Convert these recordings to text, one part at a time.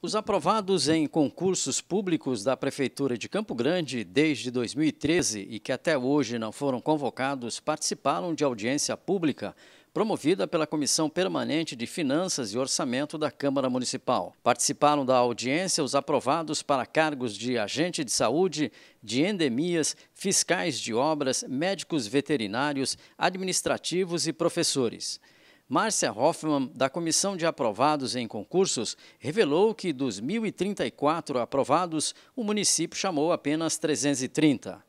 Os aprovados em concursos públicos da Prefeitura de Campo Grande desde 2013 e que até hoje não foram convocados participaram de audiência pública promovida pela Comissão Permanente de Finanças e Orçamento da Câmara Municipal. Participaram da audiência os aprovados para cargos de agente de saúde, de endemias, fiscais de obras, médicos veterinários, administrativos e professores. Márcia Hoffman, da Comissão de Aprovados em Concursos, revelou que dos 1.034 aprovados, o município chamou apenas 330.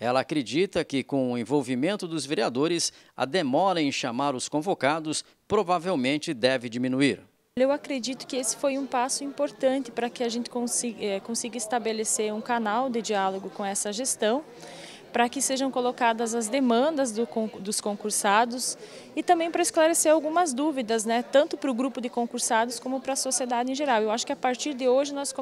Ela acredita que, com o envolvimento dos vereadores, a demora em chamar os convocados provavelmente deve diminuir. Eu acredito que esse foi um passo importante para que a gente consiga, eh, consiga estabelecer um canal de diálogo com essa gestão para que sejam colocadas as demandas do, dos concursados e também para esclarecer algumas dúvidas, né, tanto para o grupo de concursados como para a sociedade em geral. Eu acho que a partir de hoje nós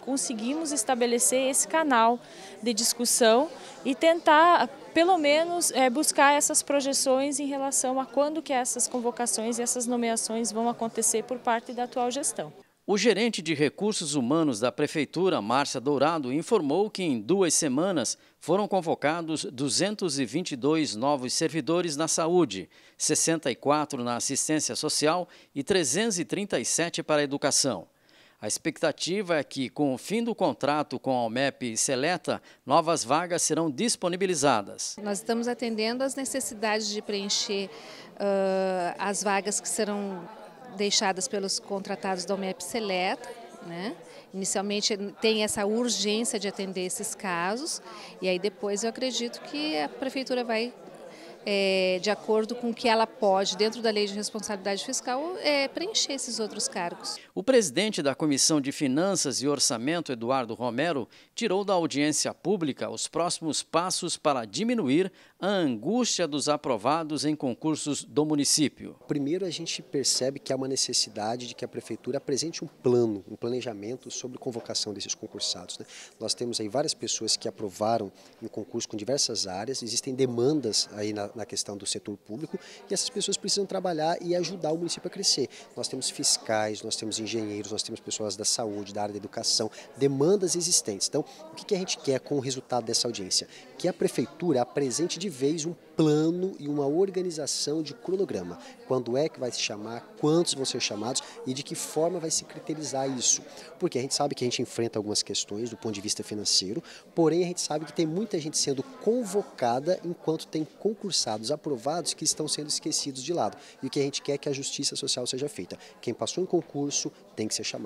conseguimos estabelecer esse canal de discussão e tentar, pelo menos, é, buscar essas projeções em relação a quando que essas convocações e essas nomeações vão acontecer por parte da atual gestão. O gerente de recursos humanos da Prefeitura, Márcia Dourado, informou que em duas semanas foram convocados 222 novos servidores na saúde, 64 na assistência social e 337 para a educação. A expectativa é que, com o fim do contrato com a OMEP Seleta, novas vagas serão disponibilizadas. Nós estamos atendendo às necessidades de preencher uh, as vagas que serão deixadas pelos contratados da OMEP Seleta, né? Inicialmente tem essa urgência de atender esses casos e aí depois eu acredito que a prefeitura vai é, de acordo com o que ela pode, dentro da lei de responsabilidade fiscal, é, preencher esses outros cargos. O presidente da Comissão de Finanças e Orçamento, Eduardo Romero, tirou da audiência pública os próximos passos para diminuir a angústia dos aprovados em concursos do município. Primeiro, a gente percebe que há uma necessidade de que a prefeitura apresente um plano, um planejamento sobre convocação desses concursados. Né? Nós temos aí várias pessoas que aprovaram em concurso com diversas áreas, existem demandas aí na na questão do setor público e essas pessoas precisam trabalhar e ajudar o município a crescer. Nós temos fiscais, nós temos engenheiros, nós temos pessoas da saúde, da área da educação, demandas existentes. Então, o que a gente quer com o resultado dessa audiência? Que a prefeitura apresente de vez um plano e uma organização de cronograma. Quando é que vai se chamar, quantos vão ser chamados e de que forma vai se criterizar isso. Porque a gente sabe que a gente enfrenta algumas questões do ponto de vista financeiro, porém a gente sabe que tem muita gente sendo convocada enquanto tem concursados aprovados que estão sendo esquecidos de lado. E o que a gente quer é que a justiça social seja feita. Quem passou em concurso tem que ser chamado.